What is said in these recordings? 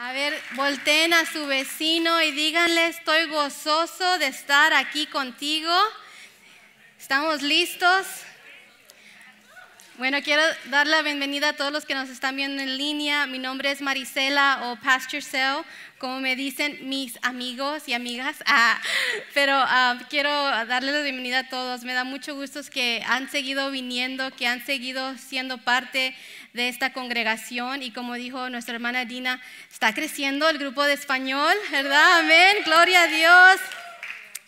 A ver, volteen a su vecino y díganle, estoy gozoso de estar aquí contigo. ¿Estamos listos? Bueno, quiero dar la bienvenida a todos los que nos están viendo en línea. Mi nombre es Marisela o Pasture Cell, como me dicen mis amigos y amigas. Ah, pero ah, quiero darle la bienvenida a todos. Me da mucho gusto que han seguido viniendo, que han seguido siendo parte de esta congregación y como dijo nuestra hermana Dina, está creciendo el grupo de español, ¿verdad? Amén, gloria a Dios.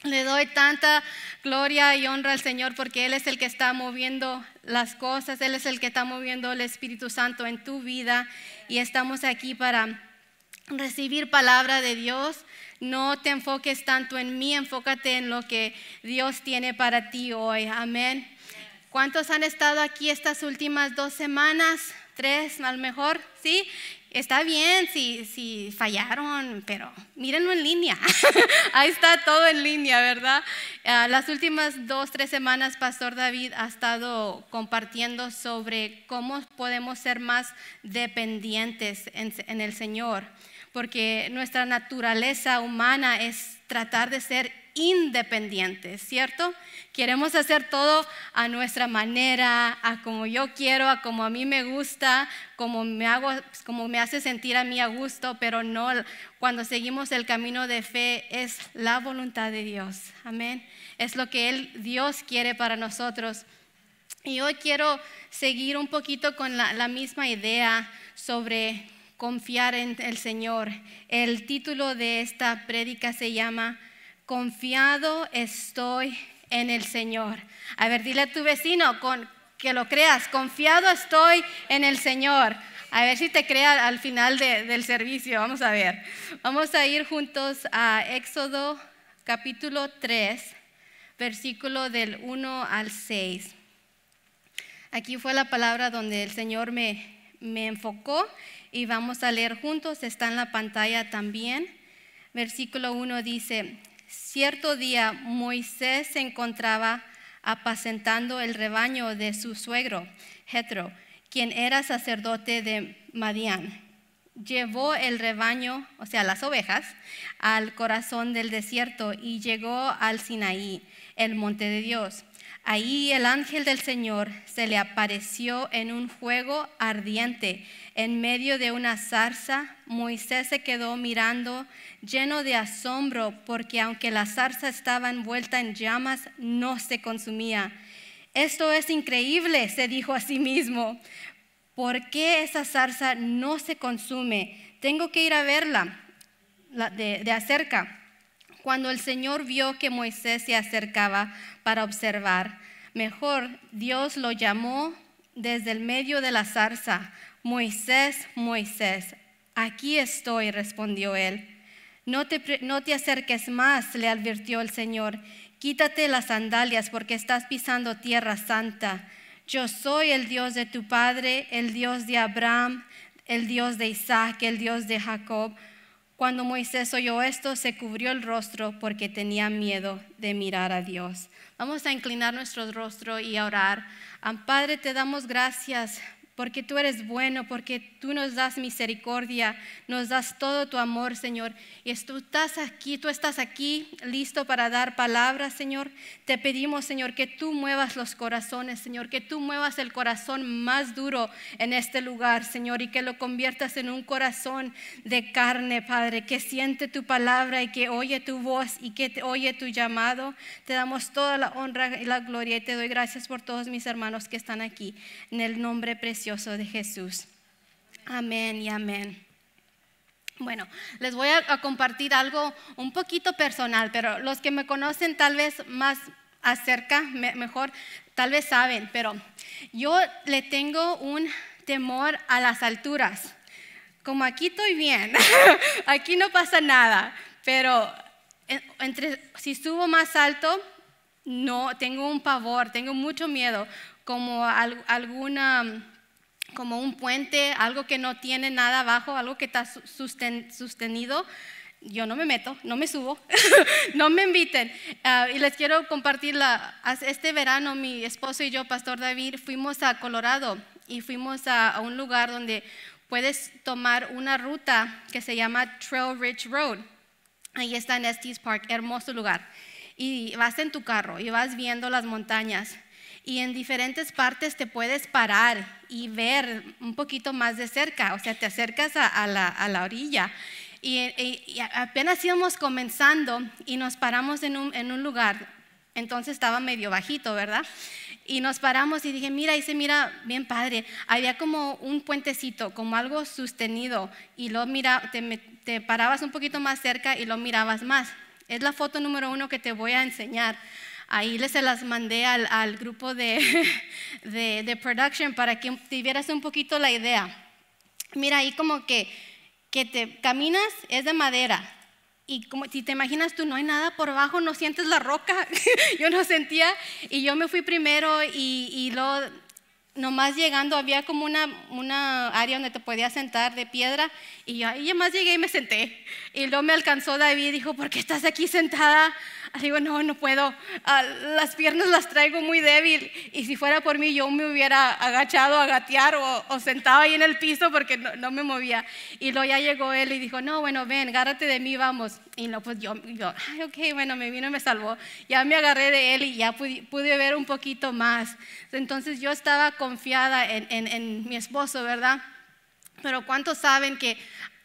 Le doy tanta gloria y honra al Señor porque Él es el que está moviendo las cosas, Él es el que está moviendo el Espíritu Santo en tu vida y estamos aquí para recibir palabra de Dios. No te enfoques tanto en mí, enfócate en lo que Dios tiene para ti hoy. Amén. ¿Cuántos han estado aquí estas últimas dos semanas? tres, a mejor, ¿sí? Está bien si, si fallaron, pero mírenlo en línea. Ahí está todo en línea, ¿verdad? Ah, las últimas dos, tres semanas, Pastor David ha estado compartiendo sobre cómo podemos ser más dependientes en el Señor, porque nuestra naturaleza humana es tratar de ser independientes, ¿cierto? Queremos hacer todo a nuestra manera, a como yo quiero, a como a mí me gusta, como me, hago, como me hace sentir a mí a gusto, pero no cuando seguimos el camino de fe es la voluntad de Dios. Amén. Es lo que él, Dios quiere para nosotros. Y hoy quiero seguir un poquito con la, la misma idea sobre confiar en el Señor. El título de esta prédica se llama confiado estoy en el Señor. A ver, dile a tu vecino que lo creas, confiado estoy en el Señor. A ver si te crea al final del servicio, vamos a ver. Vamos a ir juntos a Éxodo capítulo 3, versículo del 1 al 6. Aquí fue la palabra donde el Señor me, me enfocó y vamos a leer juntos, está en la pantalla también. Versículo 1 dice, Cierto día Moisés se encontraba apacentando el rebaño de su suegro, Hetro, quien era sacerdote de Madián. Llevó el rebaño, o sea, las ovejas, al corazón del desierto y llegó al Sinaí, el monte de Dios. Ahí el ángel del Señor se le apareció en un fuego ardiente en medio de una zarza. Moisés se quedó mirando lleno de asombro porque aunque la zarza estaba envuelta en llamas, no se consumía. Esto es increíble, se dijo a sí mismo. ¿Por qué esa zarza no se consume? Tengo que ir a verla de, de acerca. Cuando el Señor vio que Moisés se acercaba para observar, mejor Dios lo llamó desde el medio de la zarza, Moisés, Moisés, aquí estoy, respondió él. No te, no te acerques más, le advirtió el Señor, quítate las sandalias porque estás pisando tierra santa. Yo soy el Dios de tu padre, el Dios de Abraham, el Dios de Isaac, el Dios de Jacob. Cuando Moisés oyó esto, se cubrió el rostro porque tenía miedo de mirar a Dios. Vamos a inclinar nuestro rostro y a orar. Padre, te damos gracias porque tú eres bueno, porque tú nos das misericordia, nos das todo tu amor, Señor. Y tú estás aquí, tú estás aquí listo para dar palabras, Señor. Te pedimos, Señor, que tú muevas los corazones, Señor, que tú muevas el corazón más duro en este lugar, Señor, y que lo conviertas en un corazón de carne, Padre, que siente tu palabra y que oye tu voz y que oye tu llamado. Te damos toda la honra y la gloria y te doy gracias por todos mis hermanos que están aquí. En el nombre precioso de Jesús. Amén y amén. Bueno, les voy a, compartir algo un poquito personal, pero los que me conocen tal vez más acerca, mejor, tal vez saben, pero yo le tengo un temor a las alturas. Como aquí estoy bien, aquí no pasa nada, pero entre, si subo más alto, no, tengo un pavor, tengo mucho miedo, como alguna como un puente, algo que no tiene nada abajo, algo que está sostenido, yo no me meto, no me subo, no me inviten. Ah, y les quiero compartir, este verano mi esposo y yo, Pastor David, fuimos a Colorado y fuimos a, a un lugar donde puedes tomar una ruta que se llama Trail Ridge Road. Ahí está en Estes Park, hermoso lugar. Y vas en tu carro y vas viendo las montañas y en diferentes partes te puedes parar y ver un poquito más de cerca, o sea, te acercas a, la, a la, orilla. Y, apenas íbamos comenzando y nos paramos en un, en un lugar, entonces estaba medio bajito, ¿verdad? y nos paramos y dije, mira, y se mira bien padre. Había como un puentecito, como algo sostenido. Y lo mira, te, te, parabas un poquito más cerca y lo mirabas más. Es la foto número uno que te voy a enseñar. Ahí les se las mandé al, grupo de, de, production para que tuvieras un poquito la idea. Mira, ahí como que, que te caminas es de madera. Y como si te imaginas tú, no hay nada por abajo, no sientes la roca. yo no sentía. Y yo me fui primero y, y luego nomás llegando había como una, una, área donde te podías sentar de piedra y yo ahí más llegué y me senté. Y luego me alcanzó David y dijo, ¿por qué estás aquí sentada? digo, no, no puedo, ah, las piernas las traigo muy débil y si fuera por mí yo me hubiera agachado a gatear o, o sentado ahí en el piso porque no, me movía. Y luego ya llegó él y dijo, no, bueno, ven, agárrate de mí, vamos. Y no, pues yo, yo ay, ok, bueno, me vino y me salvó. Ya me agarré de él y ya pude, ver un poquito más. Entonces yo estaba confiada en, en mi esposo, ¿verdad? Pero ¿cuántos saben que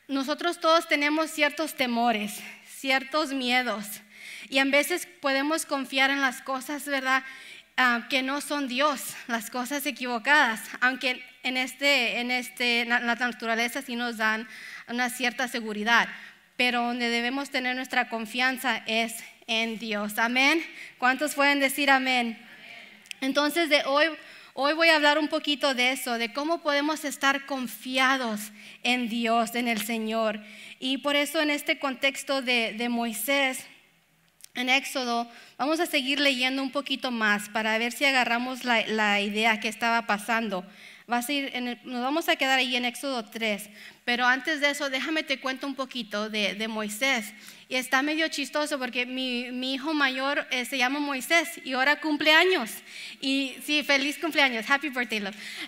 nosotros todos tenemos ciertos temores, ciertos miedos? Y a veces podemos confiar en las cosas, ¿verdad? Ah, que no son Dios, las cosas equivocadas, aunque en, este, en, este, la naturaleza sí nos dan una cierta seguridad, pero donde debemos tener nuestra confianza es en Dios. Amén. ¿Cuántos pueden decir amén? Entonces de hoy, hoy voy a hablar un poquito de eso, de cómo podemos estar confiados en Dios, en el Señor. Y por eso en este contexto de, de Moisés, en Éxodo, vamos a seguir leyendo un poquito más para ver si agarramos la, idea que estaba pasando. Va a nos vamos a quedar ahí en Éxodo 3, pero antes de eso déjame te cuento un poquito de, Moisés. Y está medio chistoso porque mi, hijo mayor eh, se llama Moisés y ahora cumple años. Y sí, feliz cumpleaños, happy birthday,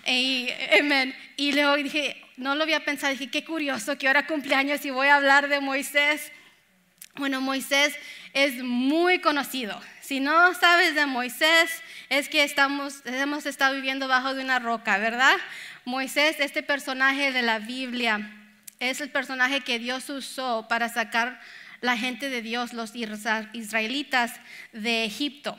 Y, amen. y luego dije, no lo había pensado, dije, qué curioso que ahora cumple años y voy a hablar de Moisés. Bueno, Moisés es muy conocido. Si no sabes de Moisés, es que estamos, hemos estado viviendo bajo de una roca, ¿verdad? Moisés, este personaje de la Biblia, es el personaje que Dios usó para sacar la gente de Dios, los israelitas de Egipto.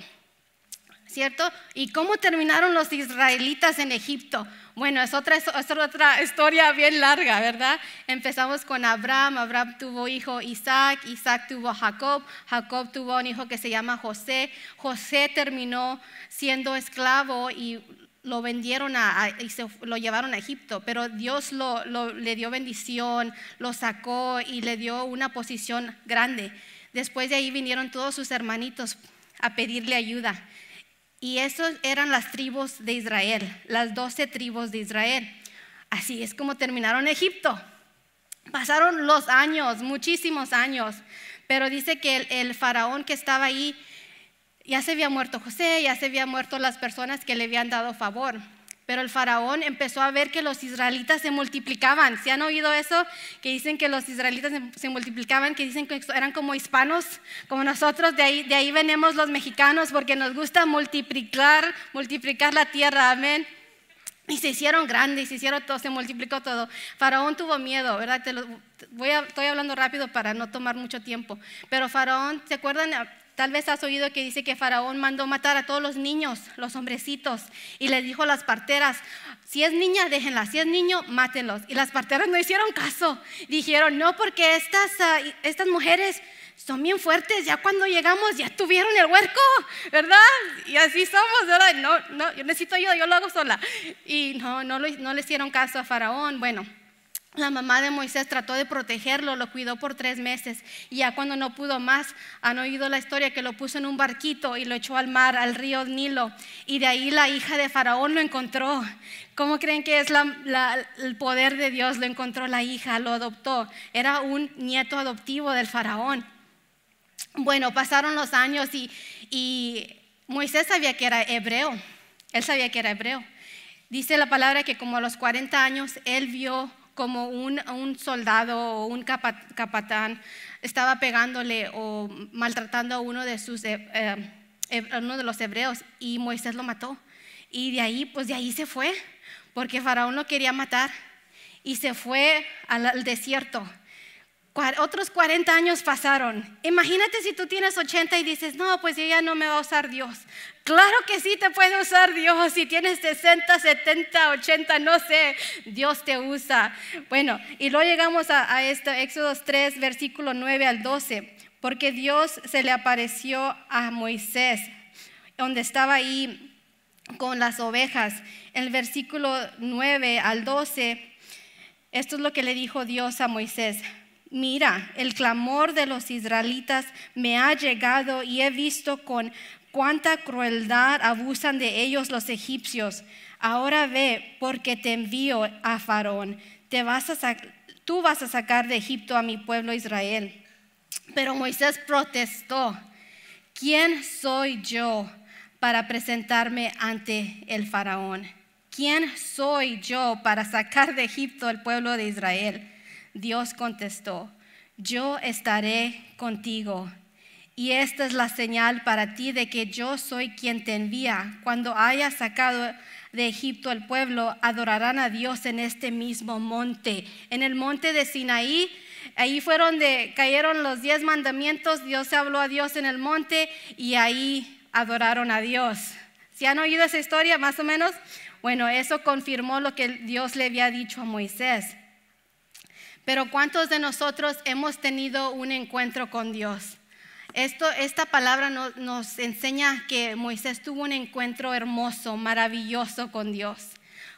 ¿Cierto? ¿Y cómo terminaron los israelitas en Egipto? Bueno, es otra, es otra historia bien larga, ¿verdad? Empezamos con Abraham, Abraham tuvo hijo Isaac, Isaac tuvo Jacob, Jacob tuvo un hijo que se llama José, José terminó siendo esclavo y lo vendieron y se, lo llevaron a Egipto, pero Dios le dio bendición, lo sacó y le dio una posición grande. Después de ahí vinieron todos sus hermanitos a pedirle ayuda. Y esas eran las tribus de Israel, las doce tribus de Israel. Así es como terminaron Egipto. Pasaron los años, muchísimos años, pero dice que el, el, faraón que estaba ahí, ya se había muerto José, ya se había muerto las personas que le habían dado favor. Pero el faraón empezó a ver que los israelitas se multiplicaban. ¿Se han oído eso? Que dicen que los israelitas se multiplicaban, que dicen que eran como hispanos, como nosotros. De ahí, de ahí venimos los mexicanos porque nos gusta multiplicar, multiplicar la tierra. Amén. Y se hicieron grandes, se hicieron todo, se multiplicó todo. Faraón tuvo miedo, ¿verdad? voy estoy hablando rápido para no tomar mucho tiempo. Pero Faraón, ¿se acuerdan? Tal vez has oído que dice que Faraón mandó matar a todos los niños, los hombrecitos, y les dijo a las parteras, si es niña, déjenla, si es niño, mátenlos. Y las parteras no hicieron caso. Dijeron, no, porque estas, ah, estas mujeres son bien fuertes, ya cuando llegamos ya tuvieron el huerco, ¿verdad? Y así somos, ¿verdad? No, no, yo necesito yo, yo lo hago sola. Y no, no, no le hicieron caso a Faraón. Bueno, la mamá de Moisés trató de protegerlo, lo cuidó por tres meses y ya cuando no pudo más, han oído la historia que lo puso en un barquito y lo echó al mar, al río Nilo. Y de ahí la hija de Faraón lo encontró. ¿Cómo creen que es el poder de Dios? Lo encontró la hija, lo adoptó. Era un nieto adoptivo del Faraón. Bueno, pasaron los años y, y Moisés sabía que era hebreo. Él sabía que era hebreo. Dice la palabra que como a los 40 años él vio como un, soldado o un capatán estaba pegándole o maltratando a uno de, sus, eh, uno de los hebreos y Moisés lo mató. Y de ahí, pues de ahí se fue, porque Faraón no quería matar y se fue al desierto. Otros 40 años pasaron. Imagínate si tú tienes 80 y dices, no, pues ya no me va a usar Dios. Claro que sí te puede usar Dios. Si tienes 60, 70, 80, no sé, Dios te usa. Bueno, y luego llegamos a, a esto, Éxodo 3, versículo 9 al 12. Porque Dios se le apareció a Moisés, donde estaba ahí con las ovejas. En el versículo 9 al 12, esto es lo que le dijo Dios a Moisés Mira, el clamor de los israelitas me ha llegado y he visto con cuánta crueldad abusan de ellos los egipcios. Ahora ve, porque te envío a Faraón. tú vas a sacar de Egipto a mi pueblo Israel. Pero Moisés protestó, ¿quién soy yo para presentarme ante el faraón? ¿Quién soy yo para sacar de Egipto al pueblo de Israel? Dios contestó, yo estaré contigo. Y esta es la señal para ti de que yo soy quien te envía. Cuando hayas sacado de Egipto al pueblo, adorarán a Dios en este mismo monte. En el monte de Sinaí, ahí fueron, cayeron los diez mandamientos. Dios se habló a Dios en el monte y ahí adoraron a Dios. ¿Si han oído esa historia más o menos? Bueno, eso confirmó lo que Dios le había dicho a Moisés. Pero ¿cuántos de nosotros hemos tenido un encuentro con Dios? esta palabra nos enseña que Moisés tuvo un encuentro hermoso, maravilloso con Dios.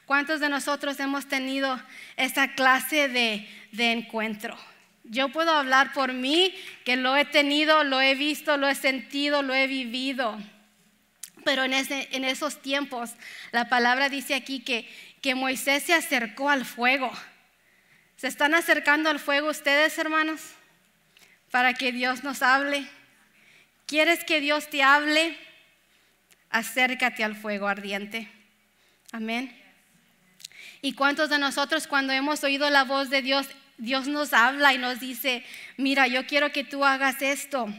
¿Cuántos de nosotros hemos tenido esa clase de, encuentro? Yo puedo hablar por mí, que lo he tenido, lo he visto, lo he sentido, lo he vivido. Pero en, esos tiempos, la palabra dice aquí que, que Moisés se acercó al fuego. ¿Se están acercando al fuego ustedes, hermanos? Para que Dios nos hable. ¿Quieres que Dios te hable? Acércate al fuego ardiente. Amén. ¿Y cuántos de nosotros cuando hemos oído la voz de Dios, Dios nos habla y nos dice, mira, yo quiero que tú hagas esto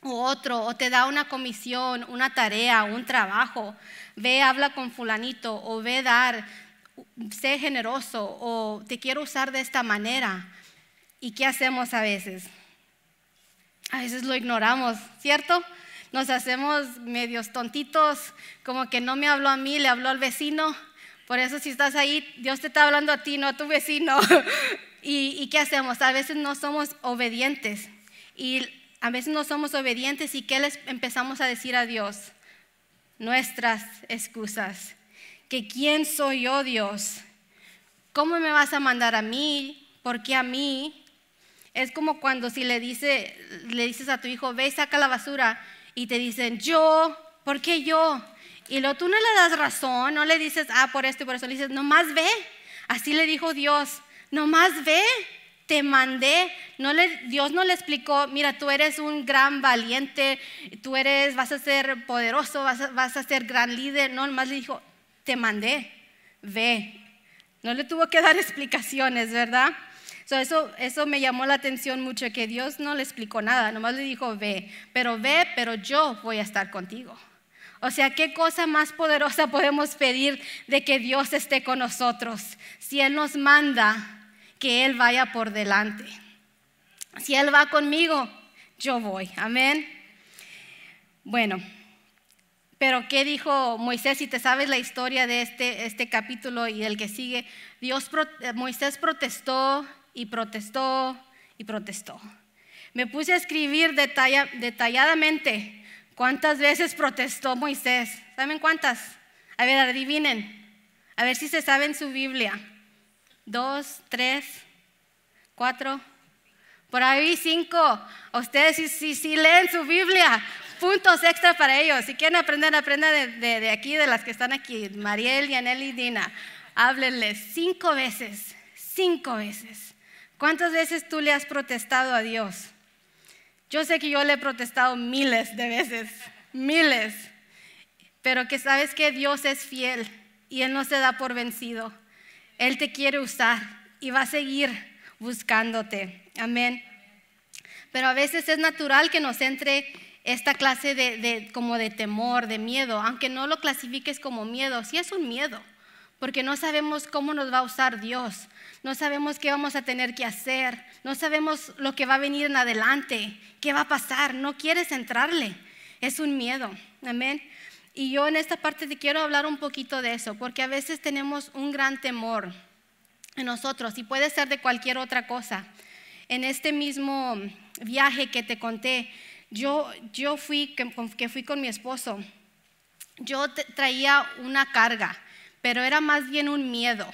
o otro, o te da una comisión, una tarea, un trabajo, ve, habla con fulanito, o ve dar, sé generoso o te quiero usar de esta manera. ¿Y qué hacemos a veces? A veces lo ignoramos, ¿cierto? Nos hacemos medios tontitos, como que no me habló a mí, le habló al vecino. Por eso si estás ahí, Dios te está hablando a ti, no a tu vecino. ¿Y, qué hacemos? A veces no somos obedientes. Y a veces no somos obedientes y ¿qué les empezamos a decir a Dios? Nuestras excusas que quién soy yo, oh Dios. ¿Cómo me vas a mandar a mí? ¿Por qué a mí? Es como cuando si le, dice, le dices a tu hijo, ve, saca la basura, y te dicen, yo, ¿por qué yo? Y lo, tú no le das razón, no le dices, ah, por esto y por eso, le dices, nomás ve. Así le dijo Dios, nomás ve, te mandé. No le, Dios no le explicó, mira, tú eres un gran valiente, tú eres, vas a ser poderoso, vas a, vas a ser gran líder. No, nomás le dijo, te mandé, ve. No le tuvo que dar explicaciones, ¿verdad? eso, eso me llamó la atención mucho, que Dios no le explicó nada, nomás le dijo, ve, pero ve, pero yo voy a estar contigo. O sea, ¿qué cosa más poderosa podemos pedir de que Dios esté con nosotros? Si Él nos manda, que Él vaya por delante. Si Él va conmigo, yo voy. Amén. Bueno. Pero ¿qué dijo Moisés? Si te sabes la historia de este, este capítulo y el que sigue, Dios, eh, Moisés protestó y protestó y protestó. Me puse a escribir detalladamente cuántas veces protestó Moisés. ¿Saben cuántas? A ver, adivinen. A ver si se sabe en su Biblia. Dos, tres, cuatro. Por ahí cinco. Ustedes sí, si sí leen su Biblia puntos extra para ellos. Si quieren aprender, aprendan de, aquí, de las que están aquí, Mariel, Yanel y Dina. Háblenles cinco veces, cinco veces. ¿Cuántas veces tú le has protestado a Dios? Yo sé que yo le he protestado miles de veces, miles, pero que sabes que Dios es fiel y Él no se da por vencido. Él te quiere usar y va a seguir buscándote. Amén. Pero a veces es natural que nos entre esta clase de, como de temor, de miedo, aunque no lo clasifiques como miedo, sí es un miedo, porque no sabemos cómo nos va a usar Dios, no sabemos qué vamos a tener que hacer, no sabemos lo que va a venir en adelante, qué va a pasar, no quieres entrarle, es un miedo, amén. Y yo en esta parte te quiero hablar un poquito de eso, porque a veces tenemos un gran temor en nosotros y puede ser de cualquier otra cosa. En este mismo viaje que te conté, yo, yo fui, que, fui con mi esposo, yo traía una carga, pero era más bien un miedo,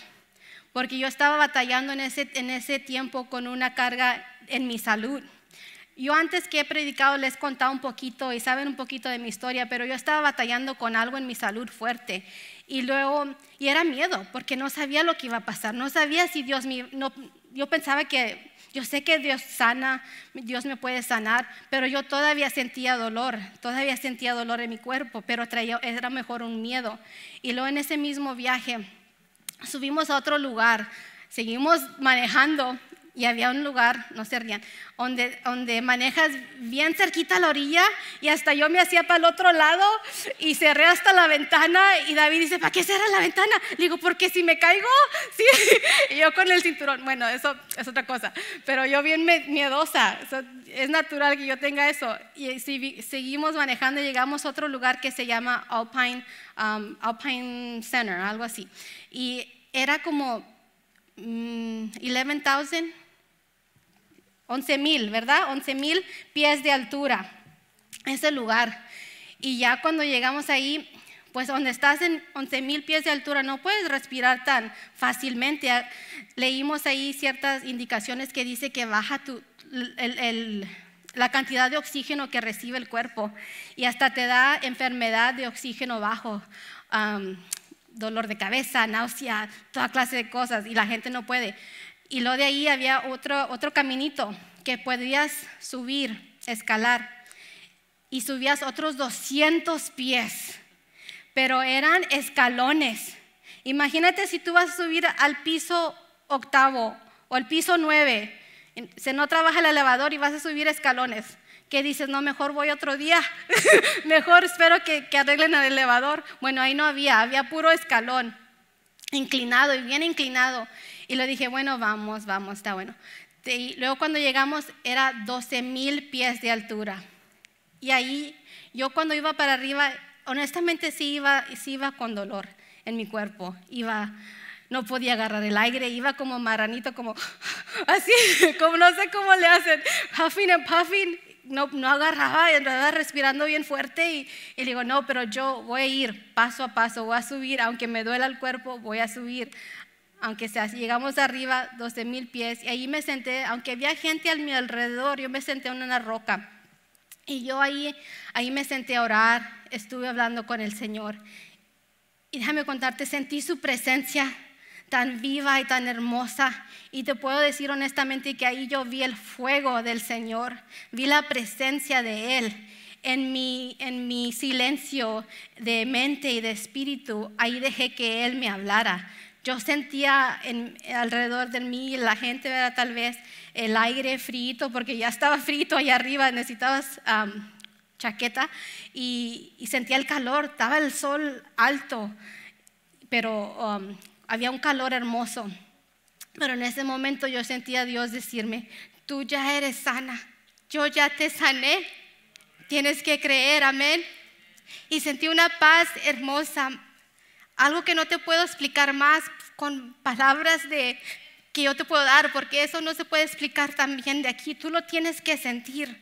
porque yo estaba batallando en ese, en ese tiempo con una carga en mi salud. Yo antes que he predicado les he contado un poquito y saben un poquito de mi historia, pero yo estaba batallando con algo en mi salud fuerte. Y luego, y era miedo, porque no sabía lo que iba a pasar, no sabía si Dios me, no, yo pensaba que yo sé que Dios sana, Dios me puede sanar, pero yo todavía sentía dolor, todavía sentía dolor en mi cuerpo, pero traía, era mejor un miedo. Y luego en ese mismo viaje subimos a otro lugar, seguimos manejando y había un lugar, no se rían, donde, donde manejas bien cerquita a la orilla y hasta yo me hacía para el otro lado y cerré hasta la ventana y David dice, ¿para qué cerras la ventana? Le digo, porque si me caigo, sí, y yo con el cinturón, bueno, eso es otra cosa, pero yo bien miedosa, es natural que yo tenga eso. Y si seguimos manejando, y llegamos a otro lugar que se llama Alpine, um, Center, algo así. Y era como... 11,000 mm, 11 mil, ¿verdad? 11.000 mil pies de altura, ese lugar. Y ya cuando llegamos ahí, pues donde estás en 11.000 mil pies de altura no puedes respirar tan fácilmente. Ah, leímos ahí ciertas indicaciones que dice que baja la cantidad de oxígeno que recibe el cuerpo y hasta te da enfermedad de oxígeno bajo. dolor de cabeza, náusea, toda clase de cosas y la gente no puede. Y lo de ahí había otro, otro caminito que podías subir, escalar. Y subías otros 200 pies, pero eran escalones. Imagínate si tú vas a subir al piso octavo o al piso nueve, se no trabaja el elevador y vas a subir escalones. ¿Qué dices, no, mejor voy otro día, mejor espero que, que arreglen el elevador. Bueno, ahí no había, había puro escalón, inclinado y bien inclinado. Y le dije, bueno, vamos, vamos, está bueno. Y luego cuando llegamos era 12 mil pies de altura. Y ahí yo cuando iba para arriba, honestamente sí iba, sí iba con dolor en mi cuerpo. Iba, no podía agarrar el aire, iba como maranito, como así, como no sé cómo le hacen, puffing and puffing. No, no agarraba, andaba respirando bien fuerte y, y digo, no, pero yo voy a ir paso a paso, voy a subir, aunque me duela el cuerpo, voy a subir aunque sea, llegamos arriba, 12 mil pies, y ahí me senté, aunque había gente a mi alrededor, yo me senté en una roca. Y yo ahí, ahí me senté a orar, estuve hablando con el Señor. Y déjame contarte, sentí su presencia tan viva y tan hermosa. Y te puedo decir honestamente que ahí yo vi el fuego del Señor, vi la presencia de Él. En mi, en mi silencio de mente y de espíritu, ahí dejé que Él me hablara yo sentía alrededor de mí la gente, tal vez el aire frito, porque ya estaba frito allá arriba, necesitabas chaqueta y, sentía el calor, estaba el sol alto, pero había un calor hermoso. Pero en ese momento yo sentía a Dios decirme, tú ya eres sana, yo ya te sané, tienes que creer, amén. Y sentí una paz hermosa, algo que no te puedo explicar más con palabras de que yo te puedo dar, porque eso no se puede explicar también de aquí. Tú lo tienes que sentir,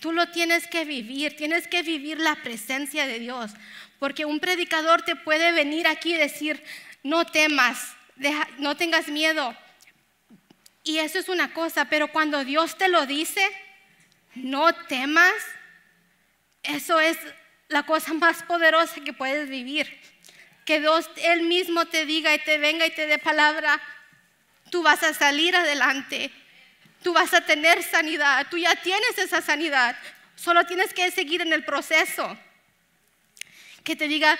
tú lo tienes que vivir, tienes que vivir la presencia de Dios, porque un predicador te puede venir aquí y decir, no temas, no tengas miedo. Y eso es una cosa, pero cuando Dios te lo dice, no temas, eso es la cosa más poderosa que puedes vivir que Dios Él mismo te diga y te venga y te dé palabra, tú vas a salir adelante, tú vas a tener sanidad, tú ya tienes esa sanidad, solo tienes que seguir en el proceso. Que te diga,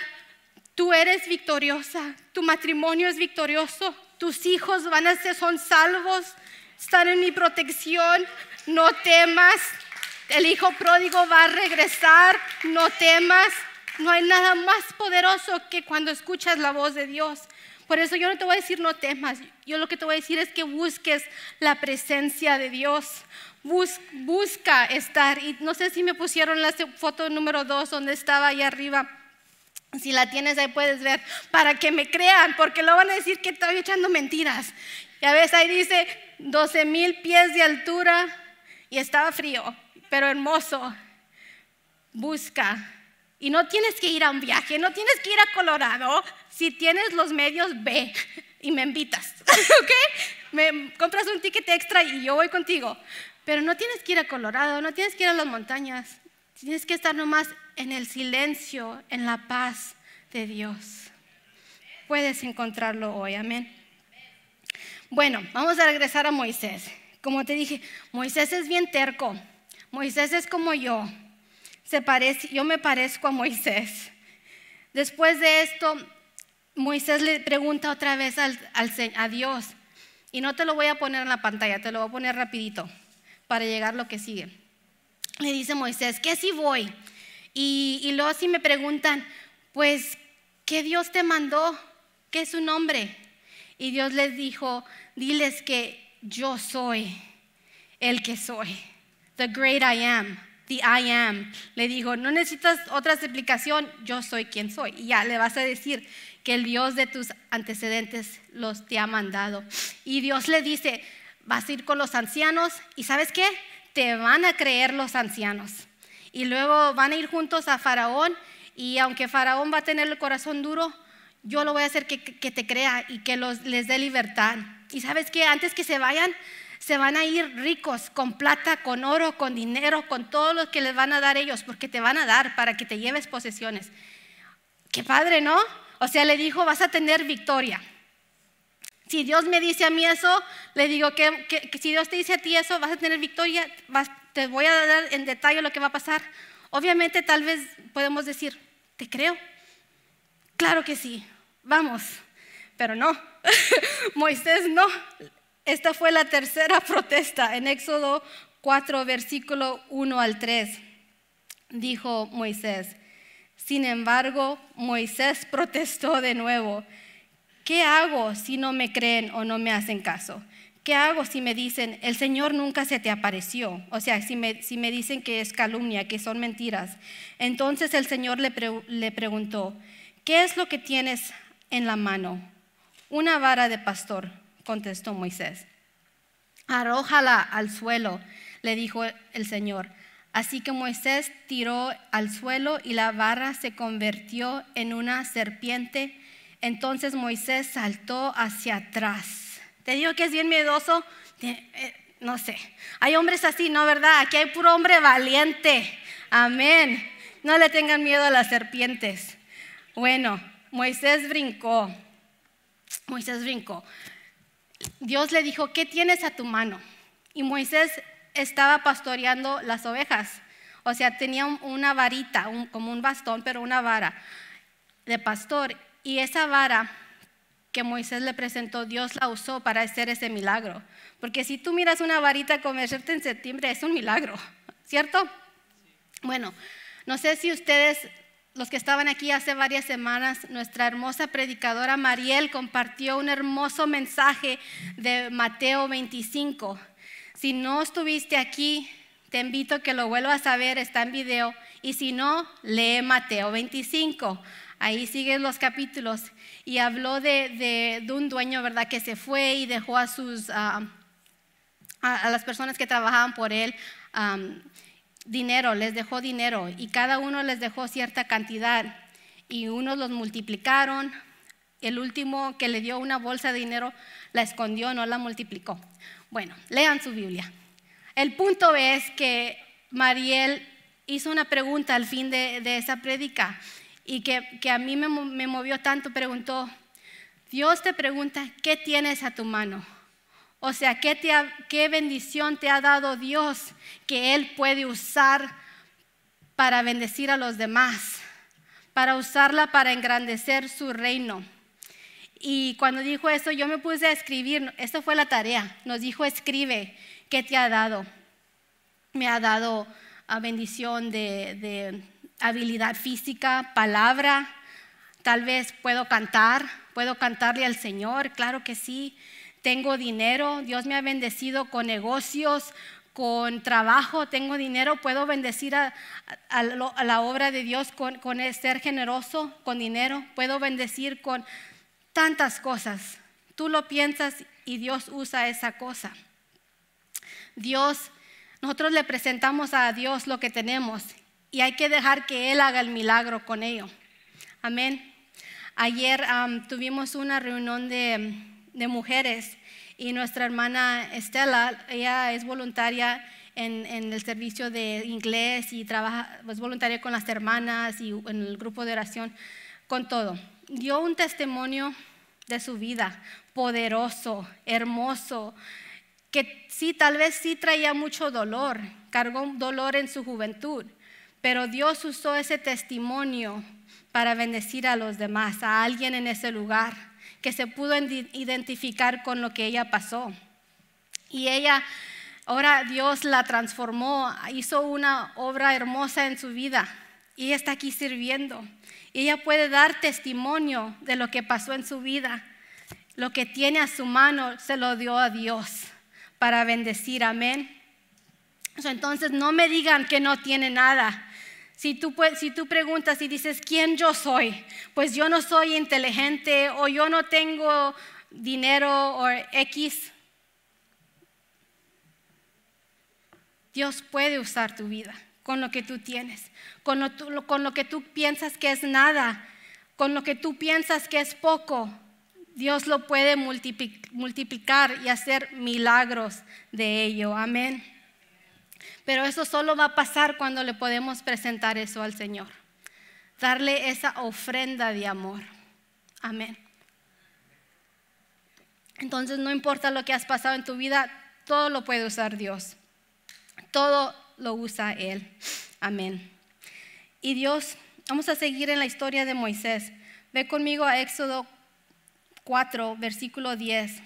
tú eres victoriosa, tu matrimonio es victorioso, tus hijos van a ser, son salvos, están en mi protección, no temas, el hijo pródigo va a regresar, no temas. No hay nada más poderoso que cuando escuchas la voz de Dios. Por eso yo no te voy a decir no temas. Yo lo que te voy a decir es que busques la presencia de Dios. busca estar. Y no sé si me pusieron la foto número dos donde estaba ahí arriba. Si la tienes ahí puedes ver. Para que me crean, porque lo van a decir que estoy echando mentiras. Ya ves, ahí dice 12 mil pies de altura y estaba frío, pero hermoso. Busca y no tienes que ir a un viaje, no tienes que ir a Colorado. Si tienes los medios, ve y me invitas, ¿ok? Me compras un ticket extra y yo voy contigo. Pero no tienes que ir a Colorado, no tienes que ir a las montañas. Tienes que estar nomás en el silencio, en la paz de Dios. Puedes encontrarlo hoy, amén. Bueno, vamos a regresar a Moisés. Como te dije, Moisés es bien terco. Moisés es como yo se parece, yo me parezco a Moisés. Después de esto, Moisés le pregunta otra vez a Dios, y no te lo voy a poner en la pantalla, te lo voy a poner rapidito para llegar a lo que sigue. Le dice Moisés, ¿qué si voy? Y, y luego si me preguntan, pues, ¿qué Dios te mandó? ¿Qué es su nombre? Y Dios les dijo, diles que yo soy el que soy, the great I am the I am. Le dijo, no necesitas otra explicación, yo soy quien soy. Y ya le vas a decir que el Dios de tus antecedentes los te ha mandado. Y Dios le dice, vas a ir con los ancianos y sabes qué, te van a creer los ancianos. Y luego van a ir juntos a Faraón y aunque Faraón va a tener el corazón duro, yo lo voy a hacer que, te crea y que los, les dé libertad. Y sabes qué, antes que se vayan, se van a ir ricos con plata, con oro, con dinero, con todo lo que les van a dar ellos, porque te van a dar para que te lleves posesiones. Qué padre, ¿no? O sea, le dijo, vas a tener victoria. Si Dios me dice a mí eso, le digo que, si Dios te dice a ti eso, vas a tener victoria, te voy a dar en detalle lo que va a pasar. Obviamente tal vez podemos decir, te creo. Claro que sí, vamos. Pero no, Moisés no, esta fue la tercera protesta en Éxodo 4, versículo 1 al 3. Dijo Moisés, sin embargo, Moisés protestó de nuevo, ¿qué hago si no me creen o no me hacen caso? ¿Qué hago si me dicen, el Señor nunca se te apareció? O sea, si me, dicen que es calumnia, que son mentiras. Entonces el Señor le, le preguntó, ¿qué es lo que tienes en la mano? Una vara de pastor contestó Moisés. Arrójala al suelo, le dijo el Señor. Así que Moisés tiró al suelo y la barra se convirtió en una serpiente. Entonces Moisés saltó hacia atrás. Te digo que es bien miedoso. Eh, no sé. Hay hombres así, ¿no? ¿Verdad? Aquí hay puro hombre valiente. Amén. No le tengan miedo a las serpientes. Bueno, Moisés brincó. Moisés brincó. Dios le dijo, ¿qué tienes a tu mano? Y Moisés estaba pastoreando las ovejas. O sea, tenía una varita, como un bastón, pero una vara de pastor. Y esa vara que Moisés le presentó, Dios la usó para hacer ese milagro. Porque si tú miras una varita con en septiembre, es un milagro, ¿cierto? Bueno, no sé si ustedes los que estaban aquí hace varias semanas, nuestra hermosa predicadora Mariel compartió un hermoso mensaje de Mateo 25. Si no estuviste aquí, te invito a que lo vuelvas a ver, está en video. Y si no, lee Mateo 25. Ahí siguen los capítulos. Y habló de, un dueño, ¿verdad?, que se fue y dejó a sus. Ah, a, las personas que trabajaban por él dinero, les dejó dinero y cada uno les dejó cierta cantidad y unos los multiplicaron. El último que le dio una bolsa de dinero la escondió, no la multiplicó. Bueno, lean su Biblia. El punto es que Mariel hizo una pregunta al fin de, esa prédica y que, a mí me, me movió tanto. Preguntó, Dios te pregunta, ¿qué tienes a tu mano? O sea, ¿qué, bendición te ha dado Dios que Él puede usar para bendecir a los demás, para usarla para engrandecer su reino. Y cuando dijo eso, yo me puse a escribir, esto fue la tarea, nos dijo, escribe, ¿qué te ha dado? Me ha dado a ah, bendición de habilidad física, palabra, tal vez puedo cantar, puedo cantarle al Señor, claro que sí tengo dinero, Dios me ha bendecido con negocios, con trabajo, tengo dinero, puedo bendecir a, la obra de Dios con, ser generoso, con dinero, puedo bendecir con tantas cosas. Tú lo piensas y Dios usa esa cosa. Dios, nosotros le presentamos a Dios lo que tenemos y hay que dejar que Él haga el milagro con ello. Amén. Ayer tuvimos una reunión de de mujeres y nuestra hermana Estela, ella es voluntaria en, el servicio de inglés y trabaja, es voluntaria con las hermanas y en el grupo de oración, con todo. Dio un testimonio de su vida, poderoso, hermoso, que sí, tal vez sí traía mucho dolor, cargó un dolor en su juventud, pero Dios usó ese testimonio para bendecir a los demás, a alguien en ese lugar que se pudo identificar con lo que ella pasó. Y ella, ahora Dios la transformó, hizo una obra hermosa en su vida y está aquí sirviendo. ella puede dar testimonio de lo que pasó en su vida. Lo que tiene a su mano se lo dio a Dios para bendecir. Amén. Entonces no me digan que no tiene nada. Si tú, preguntas y dices, ¿quién yo soy? Pues yo no soy inteligente o yo no tengo dinero o X. Dios puede usar tu vida con lo que tú tienes, con lo, con lo que tú piensas que es nada, con lo que tú piensas que es poco. Dios lo puede multiplicar y hacer milagros de ello. Amén. Pero eso solo va a pasar cuando le podemos presentar eso al Señor. Darle esa ofrenda de amor. Amén. Entonces no importa lo que has pasado en tu vida, todo lo puede usar Dios. Todo lo usa Él. Amén. Y Dios, vamos a seguir en la historia de Moisés. Ve conmigo a Éxodo 4, versículo 10.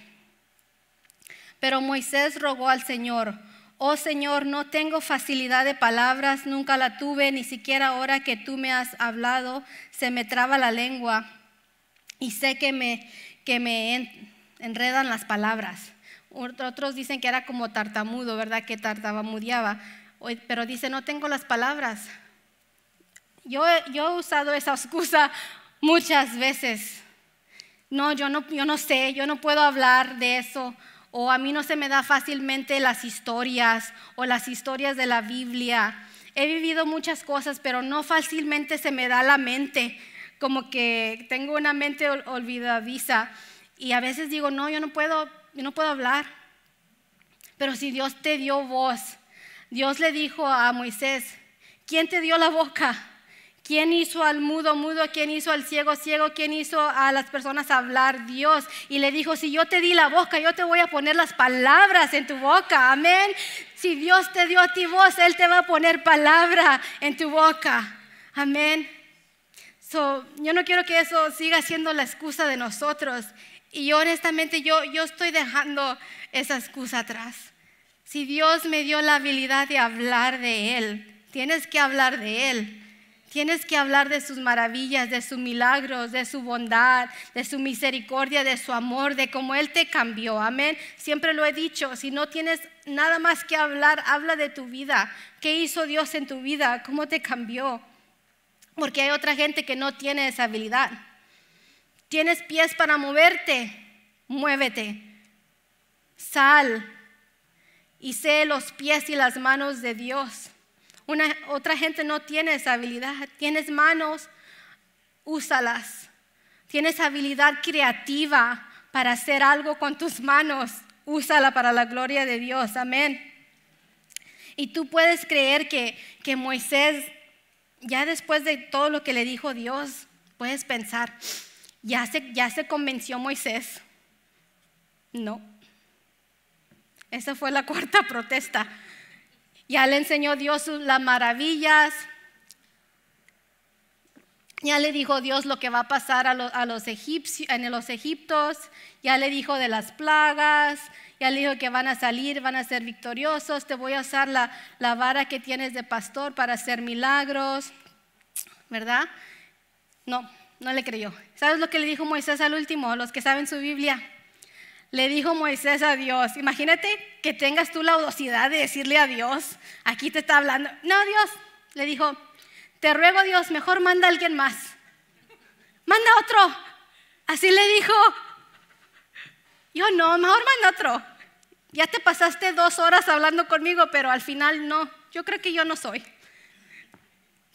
Pero Moisés rogó al Señor Oh Señor, no tengo facilidad de palabras, nunca la tuve, ni siquiera ahora que tú me has hablado, se me traba la lengua y sé que me, que me enredan las palabras. Otros dicen que era como tartamudo, ¿verdad? Que tartamudeaba, pero dice, no tengo las palabras. Yo, yo he usado esa excusa muchas veces. No, yo no, yo no sé, yo no puedo hablar de eso o a mí no se me da fácilmente las historias o las historias de la Biblia. He vivido muchas cosas, pero no fácilmente se me da la mente, como que tengo una mente olvidadiza y a veces digo, no, yo no puedo, yo no puedo hablar. Pero si Dios te dio voz, Dios le dijo a Moisés, ¿quién te dio la boca? ¿Quién hizo al mudo mudo? ¿Quién hizo al ciego ciego? ¿Quién hizo a las personas hablar Dios? Y le dijo, si yo te di la boca, yo te voy a poner las palabras en tu boca. Amén. Si Dios te dio a ti voz, Él te va a poner palabra en tu boca. Amén. yo no quiero que eso siga siendo la excusa de nosotros. Y honestamente yo, yo estoy dejando esa excusa atrás. Si Dios me dio la habilidad de hablar de Él, tienes que hablar de Él. Tienes que hablar de sus maravillas, de sus milagros, de su bondad, de su misericordia, de su amor, de cómo Él te cambió. Amén. Siempre lo he dicho, si no tienes nada más que hablar, habla de tu vida. ¿Qué hizo Dios en tu vida? ¿Cómo te cambió? Porque hay otra gente que no tiene esa habilidad. Tienes pies para moverte, muévete. Sal y sé los pies y las manos de Dios otra gente no tiene esa habilidad. Tienes manos, úsalas. Tienes habilidad creativa para hacer algo con tus manos. Úsala para la gloria de Dios. Amén. Y tú puedes creer que, que Moisés, ya después de todo lo que le dijo Dios, puedes pensar, ya se, ya se convenció Moisés. No. Esa fue la cuarta protesta. Ya le enseñó Dios las maravillas. Ya le dijo Dios lo que va a pasar a, los, egipcios, en los egiptos. Ya le dijo de las plagas. Ya le dijo que van a salir, van a ser victoriosos. Te voy a usar la, la vara que tienes de pastor para hacer milagros. ¿Verdad? No, no le creyó. ¿Sabes lo que le dijo Moisés al último? Los que saben su Biblia le dijo Moisés a Dios, imagínate que tengas tú la audacidad de decirle a Dios, aquí te está hablando. No, Dios, le dijo, te ruego Dios, mejor manda a alguien más. Manda otro. Así le dijo. Yo no, mejor manda otro. Ya te pasaste dos horas hablando conmigo, pero al final no. Yo creo que yo no soy.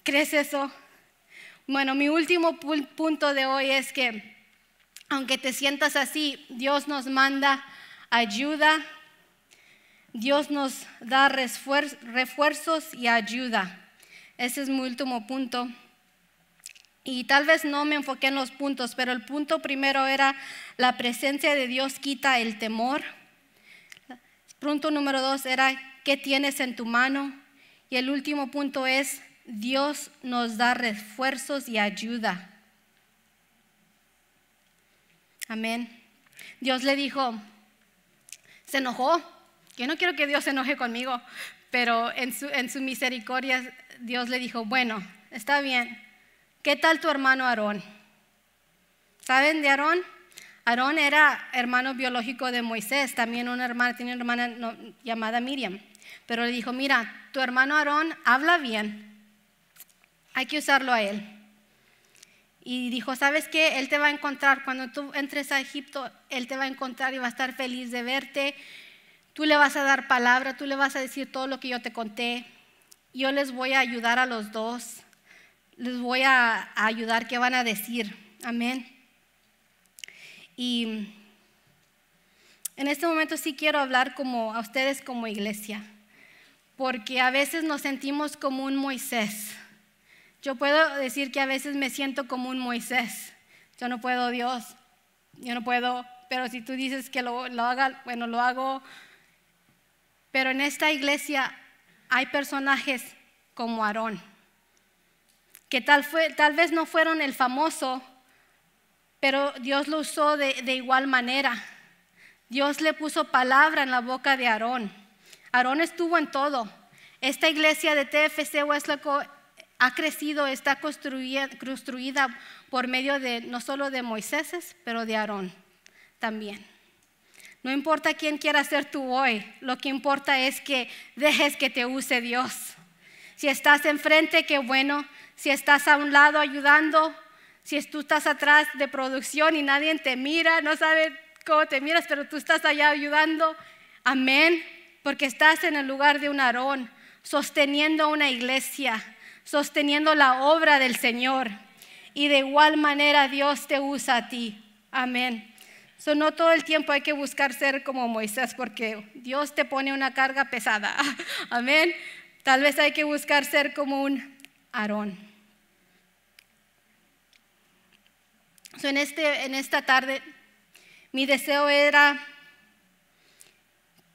¿Crees eso? Bueno, mi último punto de hoy es que aunque te sientas así, Dios nos manda ayuda, Dios nos da refuerzos y ayuda. Ese es mi último punto. Y tal vez no me enfoqué en los puntos, pero el punto primero era la presencia de Dios quita el temor. Punto número dos era qué tienes en tu mano. Y el último punto es Dios nos da refuerzos y ayuda. Amén. Dios le dijo, se enojó. Yo no quiero que Dios se enoje conmigo, pero en su, en misericordia Dios le dijo, bueno, está bien. ¿Qué tal tu hermano Aarón? ¿Saben de Aarón? Aarón era hermano biológico de Moisés, también tiene una hermana llamada Miriam. Pero le dijo, mira, tu hermano Aarón habla bien, hay que usarlo a él. Y dijo, ¿sabes qué? Él te va a encontrar. Cuando tú entres a Egipto, Él te va a encontrar y va a estar feliz de verte. Tú le vas a dar palabra, tú le vas a decir todo lo que yo te conté. Yo les voy a ayudar a los dos. Les voy a, ayudar. ¿Qué van a decir? Amén. Y en este momento sí quiero hablar como a ustedes como iglesia, porque a veces nos sentimos como un Moisés yo puedo decir que a veces me siento como un Moisés. Yo no puedo, Dios. Yo no puedo. Pero si tú dices que lo, lo haga, bueno, lo hago. Pero en esta iglesia hay personajes como Aarón, que tal, fue, tal vez no fueron el famoso, pero Dios lo usó de, igual manera. Dios le puso palabra en la boca de Aarón. Aarón estuvo en todo. Esta iglesia de TFC Westlake ha crecido, está construida, por medio de no solo de Moisés, pero de Aarón también. No importa quién quiera ser tú hoy, lo que importa es que dejes que te use Dios. Si estás enfrente, qué bueno. Si estás a un lado ayudando, si tú estás atrás de producción y nadie te mira, no sabe cómo te miras, pero tú estás allá ayudando, amén, porque estás en el lugar de un Aarón, sosteniendo una iglesia sosteniendo la obra del Señor. Y de igual manera Dios te usa a ti. Amén. So, no todo el tiempo hay que buscar ser como Moisés porque Dios te pone una carga pesada. Amén. Tal vez hay que buscar ser como un Aarón. en, este, en esta tarde mi deseo era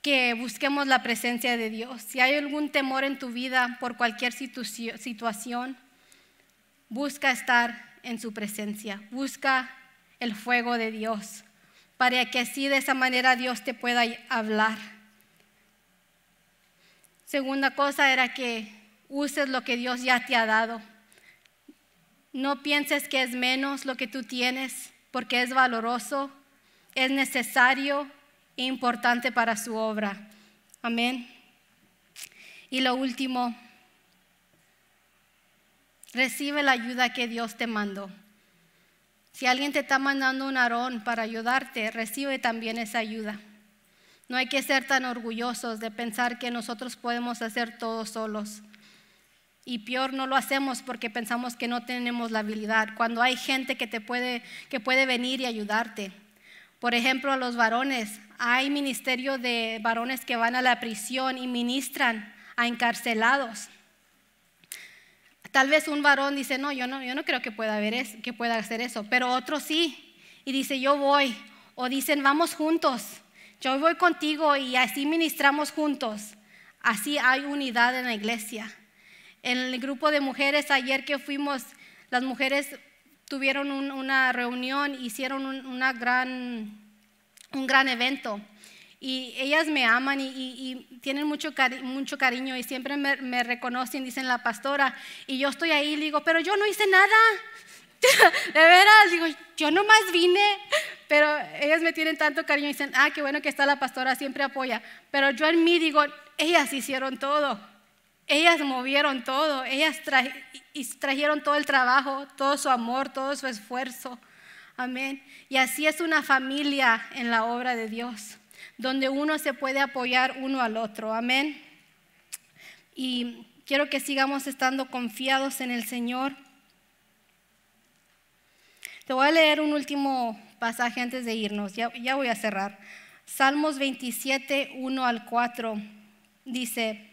que busquemos la presencia de Dios. Si hay algún temor en tu vida por cualquier situación, busca estar en su presencia, busca el fuego de Dios, para que así de esa manera Dios te pueda hablar. Segunda cosa era que uses lo que Dios ya te ha dado. No pienses que es menos lo que tú tienes, porque es valoroso, es necesario, importante para su obra. Amén. Y lo último, recibe la ayuda que Dios te mandó. Si alguien te está mandando un arón para ayudarte, recibe también esa ayuda. No hay que ser tan orgullosos de pensar que nosotros podemos hacer todo solos. Y peor no lo hacemos porque pensamos que no tenemos la habilidad, cuando hay gente que te puede que puede venir y ayudarte. Por ejemplo, a los varones. Hay ministerio de varones que van a la prisión y ministran a encarcelados. Tal vez un varón dice, no, yo no, yo no creo que pueda, que pueda hacer eso, pero otro sí. Y dice, yo voy. O dicen, vamos juntos. Yo voy contigo y así ministramos juntos. Así hay unidad en la iglesia. En el grupo de mujeres ayer que fuimos, las mujeres tuvieron una reunión, hicieron un, una gran, un gran evento. Y ellas me aman y, tienen mucho, mucho cariño y siempre me, reconocen, dicen la pastora. Y yo estoy ahí y digo, pero yo no hice nada. De veras, digo, yo nomás vine, pero ellas me tienen tanto cariño y dicen, ah, qué bueno que está la pastora, siempre apoya. Pero yo en mí digo, ellas hicieron todo. Ellas movieron todo, ellas trajeron todo el trabajo, todo su amor, todo su esfuerzo. Amén. Y así es una familia en la obra de Dios, donde uno se puede apoyar uno al otro. Amén. Y quiero que sigamos estando confiados en el Señor. Te voy a leer un último pasaje antes de irnos, ya, ya voy a cerrar. Salmos 27, 1 al 4 dice,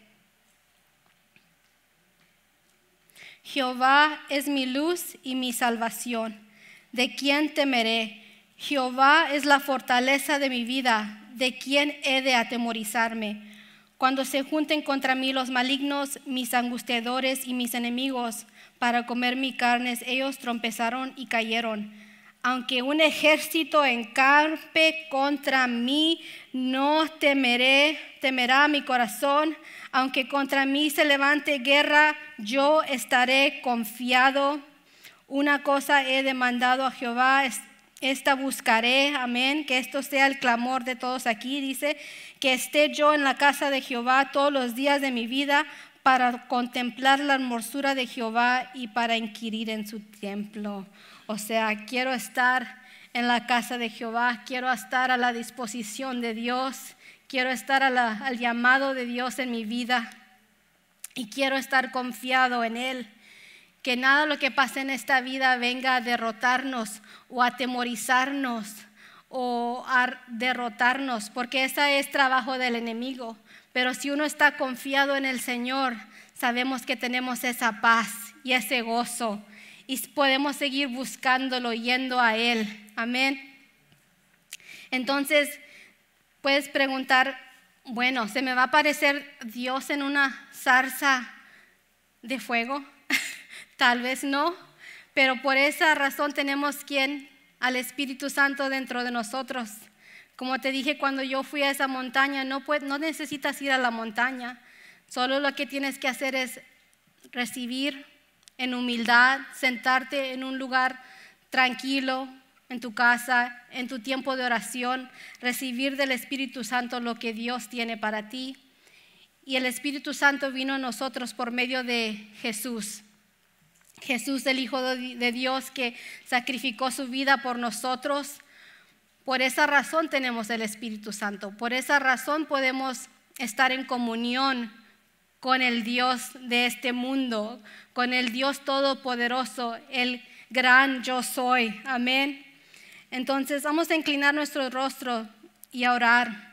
Jehová es mi luz y mi salvación. ¿De quién temeré? Jehová es la fortaleza de mi vida. ¿De quién he de atemorizarme? Cuando se junten contra mí los malignos, mis angustiadores y mis enemigos, para comer mi carne, ellos trompezaron y cayeron. Aunque un ejército encarpe contra mí, no temeré, temerá mi corazón aunque contra mí se levante guerra, yo estaré confiado. Una cosa he demandado a Jehová, esta buscaré, amén, que esto sea el clamor de todos aquí. Dice, que esté yo en la casa de Jehová todos los días de mi vida para contemplar la hermosura de Jehová y para inquirir en su templo. O sea, quiero estar en la casa de Jehová, quiero estar a la disposición de Dios quiero estar al llamado de Dios en mi vida y quiero estar confiado en Él. Que nada lo que pase en esta vida venga a derrotarnos o a atemorizarnos o a derrotarnos, porque esa es trabajo del enemigo. Pero si uno está confiado en el Señor, sabemos que tenemos esa paz y ese gozo y podemos seguir buscándolo, yendo a Él. Amén. Entonces, Puedes preguntar, bueno, ¿se me va a aparecer Dios en una zarza de fuego? Tal vez no, pero por esa razón tenemos quien al Espíritu Santo dentro de nosotros. Como te dije cuando yo fui a esa montaña, no, no necesitas ir a la montaña, solo lo que tienes que hacer es recibir en humildad, sentarte en un lugar tranquilo, en tu casa, en tu tiempo de oración, recibir del Espíritu Santo lo que Dios tiene para ti. Y el Espíritu Santo vino a nosotros por medio de Jesús. Jesús, el Hijo de Dios, que sacrificó su vida por nosotros. Por esa razón tenemos el Espíritu Santo. Por esa razón podemos estar en comunión con el Dios de este mundo, con el Dios Todopoderoso, el gran yo soy. Amén. Entonces vamos a inclinar nuestro rostro y a orar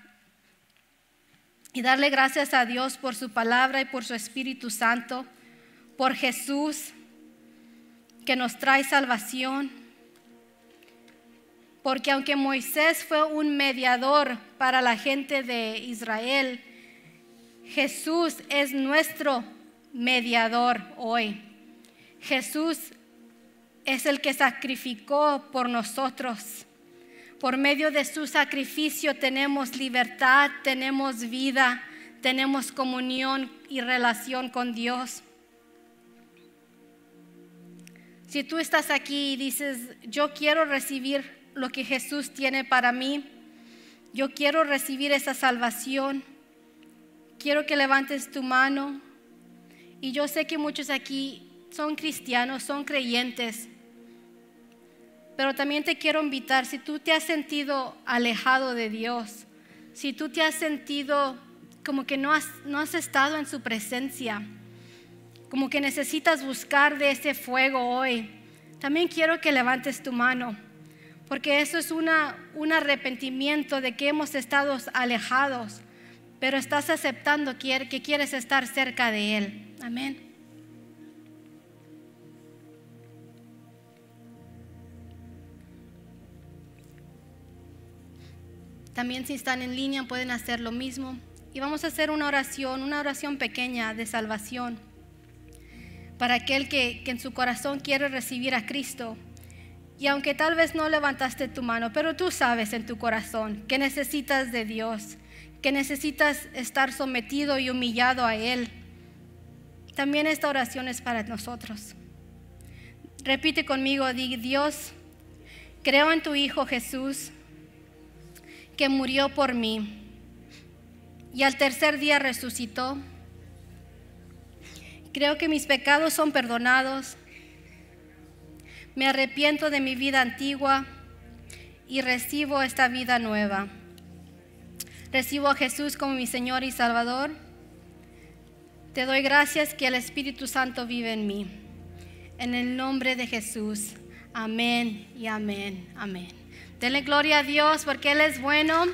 y darle gracias a Dios por su palabra y por su Espíritu Santo, por Jesús que nos trae salvación. Porque aunque Moisés fue un mediador para la gente de Israel, Jesús es nuestro mediador hoy. Jesús es el que sacrificó por nosotros. Por medio de su sacrificio tenemos libertad, tenemos vida, tenemos comunión y relación con Dios. Si tú estás aquí y dices, yo quiero recibir lo que Jesús tiene para mí, yo quiero recibir esa salvación, quiero que levantes tu mano. Y yo sé que muchos aquí son cristianos, son creyentes, pero también te quiero invitar, si tú te has sentido alejado de Dios, si tú te has sentido como que no has, no has estado en su presencia, como que necesitas buscar de ese fuego hoy, también quiero que levantes tu mano, porque eso es una, un arrepentimiento de que hemos estado alejados, pero estás aceptando que, que quieres estar cerca de Él. Amén. También si están en línea pueden hacer lo mismo. Y vamos a hacer una oración, una oración pequeña de salvación para aquel que, que en su corazón quiere recibir a Cristo. Y aunque tal vez no levantaste tu mano, pero tú sabes en tu corazón que necesitas de Dios, que necesitas estar sometido y humillado a Él. También esta oración es para nosotros. Repite conmigo, Dios, creo en tu Hijo Jesús que murió por mí y al tercer día resucitó. Creo que mis pecados son perdonados. Me arrepiento de mi vida antigua y recibo esta vida nueva. Recibo a Jesús como mi Señor y Salvador. Te doy gracias que el Espíritu Santo vive en mí. En el nombre de Jesús. Amén y amén. Amén. Denle gloria a Dios porque Él es bueno.